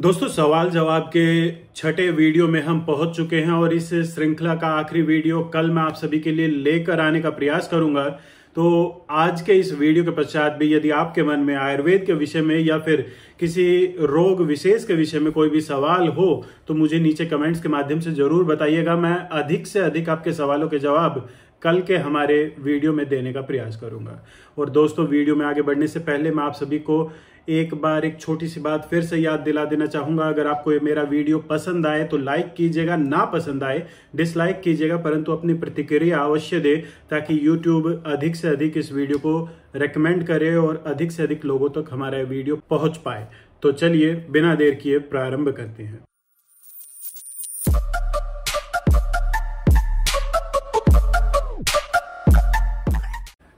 दोस्तों सवाल जवाब के छठे वीडियो में हम पहुंच चुके हैं और इस श्रृंखला का आखिरी वीडियो कल मैं आप सभी के लिए लेकर आने का प्रयास करूंगा तो आज के इस वीडियो के पश्चात भी यदि आपके मन में आयुर्वेद के विषय में या फिर किसी रोग विशेष के विषय में कोई भी सवाल हो तो मुझे नीचे कमेंट्स के माध्यम से जरूर बताइएगा मैं अधिक से अधिक आपके सवालों के जवाब कल के हमारे वीडियो में देने का प्रयास करूंगा और दोस्तों वीडियो में आगे बढ़ने से पहले मैं आप सभी को एक बार एक छोटी सी बात फिर से याद दिला देना चाहूंगा अगर आपको ये मेरा वीडियो पसंद आए तो लाइक कीजिएगा ना पसंद आए डिसलाइक कीजिएगा परंतु अपनी प्रतिक्रिया अवश्य दे ताकि यूट्यूब अधिक से अधिक इस वीडियो को रेकमेंड करे और अधिक से अधिक लोगों तक हमारा वीडियो पहुंच पाए तो चलिए बिना देर किए प्रारंभ करते हैं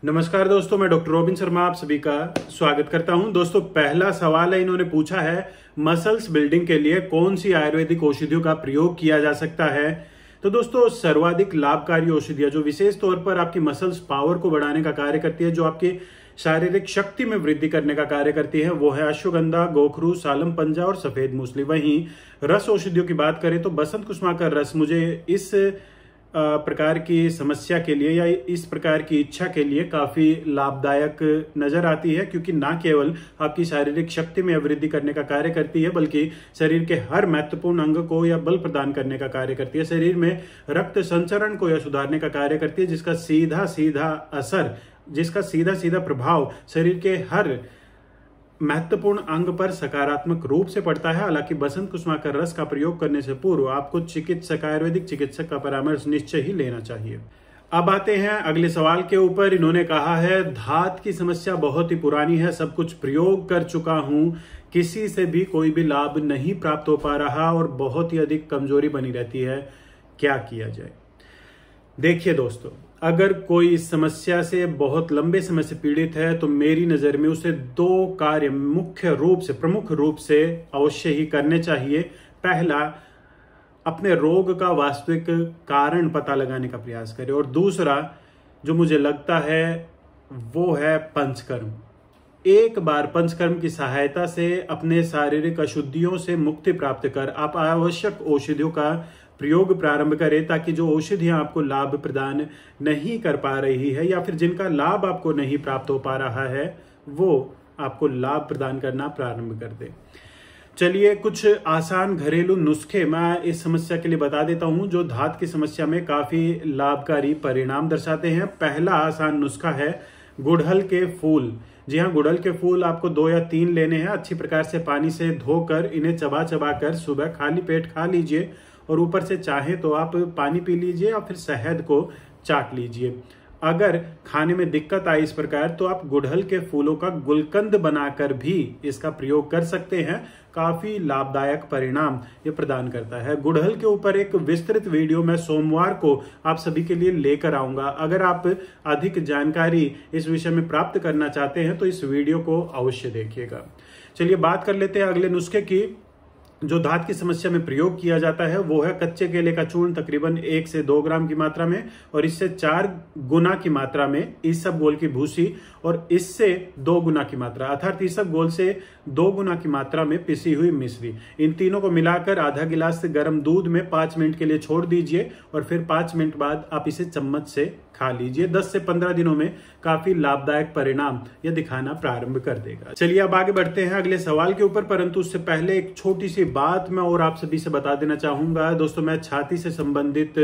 नमस्कार दोस्तों मैं डॉक्टर रोबिन शर्मा आप सभी का स्वागत करता हूं दोस्तों पहला सवाल है इन्होंने पूछा है मसल्स बिल्डिंग के लिए कौन सी आयुर्वेदिक औषधियों का प्रयोग किया जा सकता है तो दोस्तों सर्वाधिक लाभकारी औषधियां जो विशेष तौर पर आपकी मसल्स पावर को बढ़ाने का कार्य करती है जो आपकी शारीरिक शक्ति में वृद्धि करने का कार्य करती है वो है अश्वगंधा गोखरू सालम पंजा और सफेद मूसली वहीं रस औषधियों की बात करें तो बसंत कुशमा का रस मुझे इस प्रकार की समस्या के लिए या इस प्रकार की इच्छा के लिए काफी लाभदायक नजर आती है क्योंकि ना केवल आपकी शारीरिक शक्ति में वृद्धि करने का कार्य करती है बल्कि शरीर के हर महत्वपूर्ण अंग को या बल प्रदान करने का कार्य करती है शरीर में रक्त संचरण को या सुधारने का कार्य करती है जिसका सीधा सीधा असर जिसका सीधा सीधा प्रभाव शरीर के हर महत्वपूर्ण अंग पर सकारात्मक रूप से पड़ता है हालांकि बसंत कुसुमा का रस का प्रयोग करने से पूर्व आपको चिकित्सक आयुर्वेदिक चिकित्सक का परामर्श निश्चय ही लेना चाहिए अब आते हैं अगले सवाल के ऊपर इन्होंने कहा है धात की समस्या बहुत ही पुरानी है सब कुछ प्रयोग कर चुका हूं किसी से भी कोई भी लाभ नहीं प्राप्त हो पा रहा और बहुत ही अधिक कमजोरी बनी रहती है क्या किया जाए देखिए दोस्तों अगर कोई इस समस्या से बहुत लंबे समय से पीड़ित है तो मेरी नज़र में उसे दो कार्य मुख्य रूप से प्रमुख रूप से अवश्य ही करने चाहिए पहला अपने रोग का वास्तविक कारण पता लगाने का प्रयास करें और दूसरा जो मुझे लगता है वो है पंचकर्म एक बार पंचकर्म की सहायता से अपने शारीरिक अशुद्धियों से मुक्ति प्राप्त कर आप आवश्यक औषधियों का प्रयोग प्रारंभ करें ताकि जो औषधियां आपको लाभ प्रदान नहीं कर पा रही है या फिर जिनका लाभ आपको नहीं प्राप्त हो पा रहा है वो आपको लाभ प्रदान करना प्रारंभ कर दे चलिए कुछ आसान घरेलू नुस्खे मैं इस समस्या के लिए बता देता हूं जो धात की समस्या में काफी लाभकारी परिणाम दर्शाते हैं पहला आसान नुस्खा है गुड़हल के फूल जी हाँ गुड़हल के फूल आपको दो या तीन लेने हैं अच्छी प्रकार से पानी से धोकर इन्हें चबा चबा कर सुबह खाली पेट खा लीजिए और ऊपर से चाहे तो आप पानी पी लीजिए और फिर शहद को चाट लीजिए अगर खाने में दिक्कत आई इस प्रकार तो आप गुड़हल के फूलों का गुलकंद बनाकर भी इसका प्रयोग कर सकते हैं काफी लाभदायक परिणाम ये प्रदान करता है गुड़हल के ऊपर एक विस्तृत वीडियो मैं सोमवार को आप सभी के लिए लेकर आऊंगा अगर आप अधिक जानकारी इस विषय में प्राप्त करना चाहते हैं तो इस वीडियो को अवश्य देखिएगा चलिए बात कर लेते हैं अगले नुस्खे की जो धात की समस्या में प्रयोग किया जाता है वो है कच्चे केले का चूर्ण तकरीबन एक से दो ग्राम की मात्रा में और इससे चार गुना की मात्रा में इस सब गोल की भूसी और इससे दो गुना की मात्रा अर्थात सब गोल से दो गुना की मात्रा में पिसी हुई मिश्री इन तीनों को मिलाकर आधा गिलास गर्म दूध में पांच मिनट के लिए छोड़ दीजिए और फिर पांच मिनट बाद आप इसे चम्मच से खा लीजिए 10 से 15 दिनों में काफी लाभदायक परिणाम यह दिखाना प्रारंभ कर देगा चलिए अब आगे बढ़ते हैं अगले सवाल के ऊपर परंतु उससे पहले एक छोटी सी बात मैं और आप सभी से बता देना चाहूंगा दोस्तों मैं छाती से संबंधित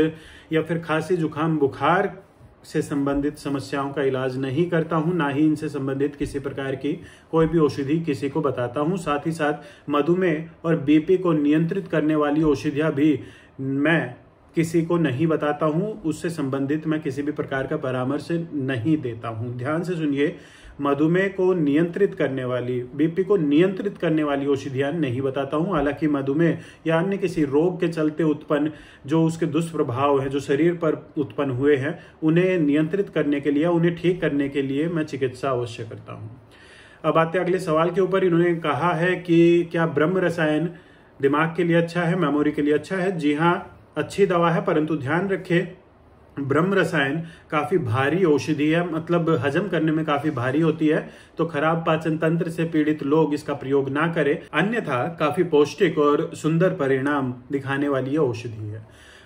या फिर खांसी जुकाम बुखार से संबंधित समस्याओं का इलाज नहीं करता हूं ना ही इनसे संबंधित किसी प्रकार की कोई भी औषधि किसी को बताता हूं साथ ही साथ मधुमेह और बीपी को नियंत्रित करने वाली औषधियां भी मैं किसी को नहीं बताता हूँ उससे संबंधित मैं किसी भी प्रकार का परामर्श नहीं देता हूँ ध्यान से सुनिए मधुमेह को नियंत्रित करने वाली बीपी को नियंत्रित करने वाली औषधियाँ नहीं बताता हूँ हालांकि मधुमेह या अन्य किसी रोग के चलते उत्पन्न जो उसके दुष्प्रभाव है जो शरीर पर उत्पन्न हुए हैं उन्हें नियंत्रित करने के लिए उन्हें ठीक करने के लिए मैं चिकित्सा अवश्य करता हूँ अब आते अगले सवाल के ऊपर इन्होंने कहा है कि क्या ब्रह्म रसायन दिमाग के लिए अच्छा है मेमोरी के लिए अच्छा है जी हाँ अच्छी दवा है परंतु ध्यान रखें ब्रह्म रसायन काफ़ी भारी औषधि है मतलब हजम करने में काफ़ी भारी होती है तो खराब पाचन तंत्र से पीड़ित लोग इसका प्रयोग ना करें अन्यथा काफ़ी पौष्टिक और सुंदर परिणाम दिखाने वाली यह औषधि है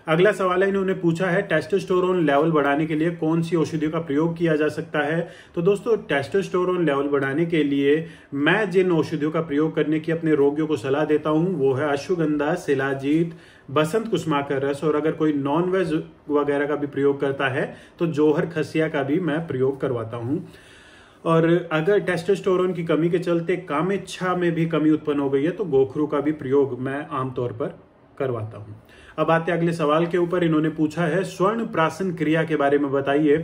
अगला सवाल है इन्होंने पूछा है टेस्टोस्टेरोन लेवल बढ़ाने के लिए कौन सी औषधियों का प्रयोग किया जा सकता है तो दोस्तों टेस्टोस्टेरोन लेवल बढ़ाने के लिए मैं जिन औषधियों का प्रयोग करने की अपने रोगियों को सलाह देता हूँ वो है अश्वगंधा शिलाजीत बसंत कुसमा का रस और अगर कोई नॉन वेज वगैरह का भी प्रयोग करता है तो जोहर खसिया का भी मैं प्रयोग करवाता हूं और अगर टेस्टोस्टेरोन की कमी के चलते काम इच्छा में भी कमी उत्पन्न हो गई है तो गोखरू का भी प्रयोग मैं आमतौर पर करवाता हूं अब आते अगले सवाल के ऊपर इन्होंने पूछा है स्वर्ण प्राशन क्रिया के बारे में बताइए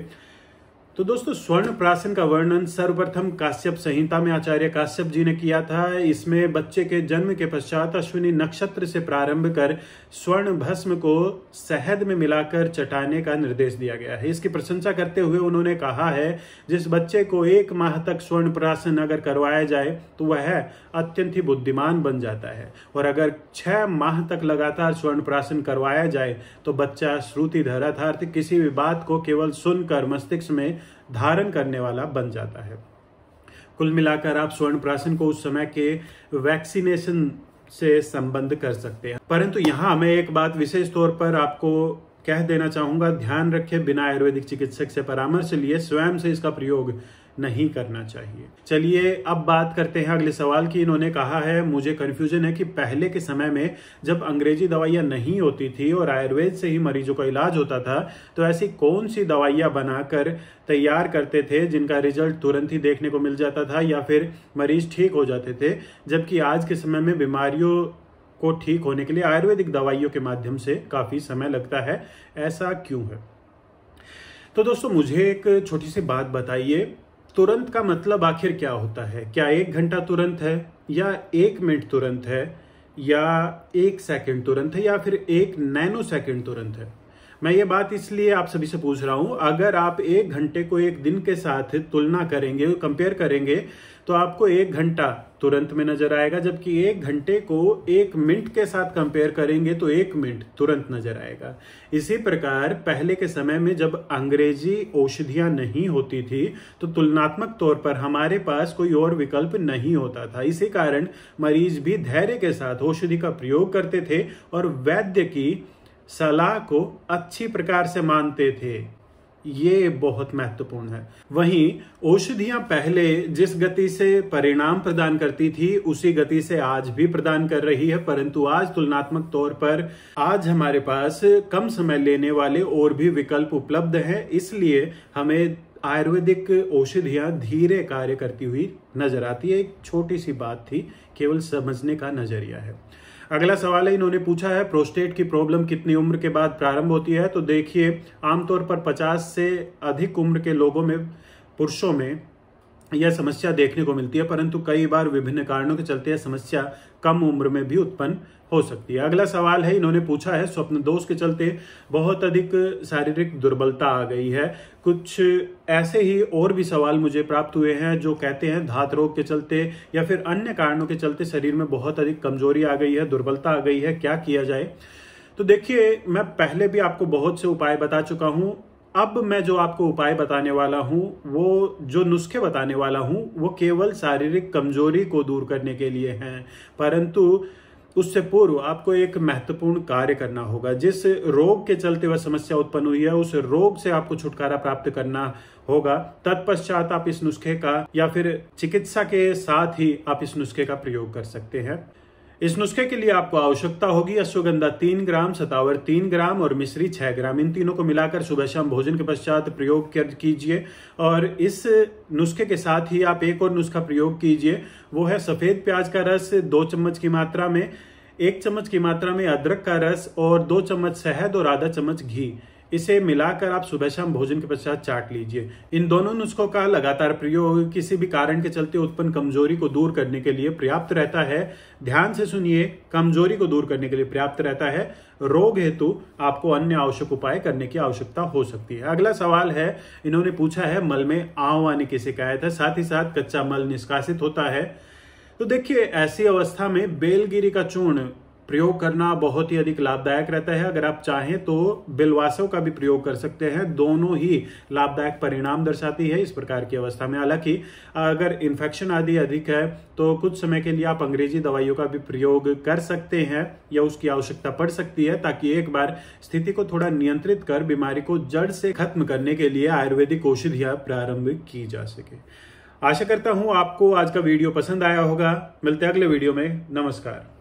तो दोस्तों स्वर्ण प्राशन का वर्णन सर्वप्रथम काश्यप संहिता में आचार्य काश्यप जी ने किया था इसमें बच्चे के जन्म के पश्चात अश्विनी नक्षत्र से प्रारंभ कर स्वर्ण भस्म को शहद में मिलाकर चटाने का निर्देश दिया गया है इसकी प्रशंसा करते हुए उन्होंने कहा है जिस बच्चे को एक माह तक स्वर्ण प्राशन अगर करवाया जाए तो वह अत्यंत ही बुद्धिमान बन जाता है और अगर छह माह तक लगातार स्वर्ण प्राशन करवाया जाए तो बच्चा श्रुति धरा था किसी भी बात को केवल सुनकर मस्तिष्क में धारण करने वाला बन जाता है कुल मिलाकर आप स्वर्ण प्राशन को उस समय के वैक्सीनेशन से संबंध कर सकते हैं परंतु यहाँ मैं एक बात विशेष तौर पर आपको कह देना चाहूंगा ध्यान रखें बिना आयुर्वेदिक चिकित्सक से परामर्श लिए स्वयं से इसका प्रयोग नहीं करना चाहिए चलिए अब बात करते हैं अगले सवाल की इन्होंने कहा है मुझे कन्फ्यूजन है कि पहले के समय में जब अंग्रेजी दवाइयां नहीं होती थी और आयुर्वेद से ही मरीजों का इलाज होता था तो ऐसी कौन सी दवाइयां बनाकर तैयार करते थे जिनका रिजल्ट तुरंत ही देखने को मिल जाता था या फिर मरीज ठीक हो जाते थे जबकि आज के समय में बीमारियों को ठीक होने के लिए आयुर्वेदिक दवाइयों के माध्यम से काफी समय लगता है ऐसा क्यों है तो दोस्तों मुझे एक छोटी सी बात बताइए तुरंत का मतलब आखिर क्या होता है क्या एक घंटा तुरंत है या एक मिनट तुरंत है या एक सेकंड तुरंत है या फिर एक नैनो सेकंड तुरंत है मैं ये बात इसलिए आप सभी से पूछ रहा हूं अगर आप एक घंटे को एक दिन के साथ तुलना करेंगे कंपेयर करेंगे तो आपको एक घंटा तुरंत में नजर आएगा जबकि एक घंटे को एक मिनट के साथ कंपेयर करेंगे तो एक मिनट तुरंत नजर आएगा इसी प्रकार पहले के समय में जब अंग्रेजी औषधियां नहीं होती थी तो तुलनात्मक तौर पर हमारे पास कोई और विकल्प नहीं होता था इसी कारण मरीज भी धैर्य के साथ औषधि का प्रयोग करते थे और वैद्य की सलाह को अच्छी प्रकार से मानते थे ये बहुत महत्वपूर्ण है वहीं औषधियां पहले जिस गति से परिणाम प्रदान करती थी उसी गति से आज भी प्रदान कर रही है परंतु आज तुलनात्मक तौर पर आज हमारे पास कम समय लेने वाले और भी विकल्प उपलब्ध हैं इसलिए हमें आयुर्वेदिक औषधियाँ धीरे कार्य करती हुई नजर आती है एक छोटी सी बात थी केवल समझने का नजरिया है अगला सवाल है इन्होंने पूछा है प्रोस्टेट की प्रॉब्लम कितनी उम्र के बाद प्रारंभ होती है तो देखिए आमतौर पर 50 से अधिक उम्र के लोगों में पुरुषों में यह समस्या देखने को मिलती है परंतु कई बार विभिन्न कारणों के चलते यह समस्या कम उम्र में भी उत्पन्न हो सकती है अगला सवाल है इन्होंने पूछा है स्वप्न दोष के चलते बहुत अधिक शारीरिक दुर्बलता आ गई है कुछ ऐसे ही और भी सवाल मुझे प्राप्त हुए हैं जो कहते हैं धात रोग के चलते या फिर अन्य कारणों के चलते शरीर में बहुत अधिक कमजोरी आ गई है दुर्बलता आ गई है क्या किया जाए तो देखिए मैं पहले भी आपको बहुत से उपाय बता चुका हूँ अब मैं जो आपको उपाय बताने वाला हूँ वो जो नुस्खे बताने वाला हूँ वो केवल शारीरिक कमजोरी को दूर करने के लिए हैं परंतु उससे पूर्व आपको एक महत्वपूर्ण कार्य करना होगा जिस रोग के चलते वह समस्या उत्पन्न हुई है उस रोग से आपको छुटकारा प्राप्त करना होगा तत्पश्चात आप इस नुस्खे का या फिर चिकित्सा के साथ ही आप इस नुस्खे का प्रयोग कर सकते हैं इस नुस्खे के लिए आपको आवश्यकता होगी अश्वगंधा तीन ग्राम सतावर तीन ग्राम और मिश्री छह ग्राम इन तीनों को मिलाकर सुबह शाम भोजन के पश्चात प्रयोग कीजिए और इस नुस्खे के साथ ही आप एक और नुस्खा प्रयोग कीजिए वो है सफेद प्याज का रस दो चम्मच की मात्रा में एक चम्मच की मात्रा में अदरक का रस और दो चम्मच शहद और आधा चम्मच घी इसे मिलाकर आप सुबह शाम भोजन के पश्चात चाट लीजिए इन दोनों नुस्खों का लगातार प्रयोग किसी भी कारण के चलते उत्पन्न कमजोरी को दूर करने के लिए पर्याप्त रहता है ध्यान से सुनिए कमजोरी को दूर करने के लिए पर्याप्त रहता है रोग हेतु आपको अन्य आवश्यक उपाय करने की आवश्यकता हो सकती है अगला सवाल है इन्होंने पूछा है मल में आव आने की शिकायत है साथ ही साथ कच्चा मल निष्कासित होता है तो देखिए ऐसी अवस्था में बेलगिरी का चूर्ण प्रयोग करना बहुत ही अधिक लाभदायक रहता है अगर आप चाहें तो बिलवासव का भी प्रयोग कर सकते हैं दोनों ही लाभदायक परिणाम दर्शाती है इस प्रकार की अवस्था में हालांकि अगर इन्फेक्शन आदि अधिक है तो कुछ समय के लिए आप अंग्रेजी दवाइयों का भी प्रयोग कर सकते हैं या उसकी आवश्यकता पड़ सकती है ताकि एक बार स्थिति को थोड़ा नियंत्रित कर बीमारी को जड़ से खत्म करने के लिए आयुर्वेदिक औषधियां प्रारंभ की जा सके आशा करता हूं आपको आज का वीडियो पसंद आया होगा मिलते हैं अगले वीडियो में नमस्कार